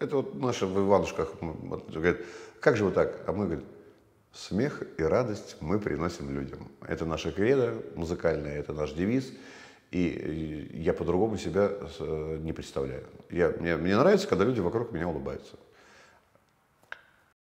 Это вот наша в Иванушках говорят, как же вот так? А мы говорим, смех и радость мы приносим людям. Это наша кредо музыкальная, это наш девиз. И я по-другому себя э, не представляю. Я, мне, мне нравится, когда люди вокруг меня улыбаются.